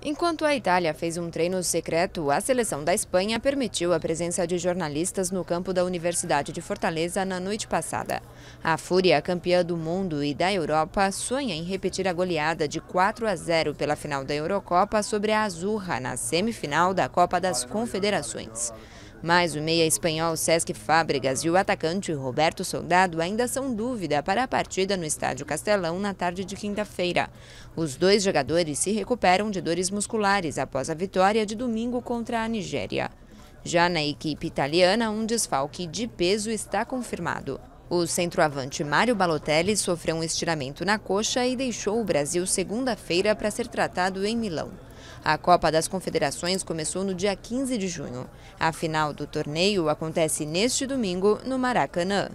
Enquanto a Itália fez um treino secreto, a seleção da Espanha permitiu a presença de jornalistas no campo da Universidade de Fortaleza na noite passada. A Fúria, campeã do mundo e da Europa, sonha em repetir a goleada de 4 a 0 pela final da Eurocopa sobre a Azurra na semifinal da Copa das Confederações. Mas o meia espanhol Sesc Fábregas e o atacante Roberto Soldado ainda são dúvida para a partida no Estádio Castelão na tarde de quinta-feira. Os dois jogadores se recuperam de dores musculares após a vitória de domingo contra a Nigéria. Já na equipe italiana, um desfalque de peso está confirmado. O centroavante Mário Balotelli sofreu um estiramento na coxa e deixou o Brasil segunda-feira para ser tratado em Milão. A Copa das Confederações começou no dia 15 de junho. A final do torneio acontece neste domingo no Maracanã.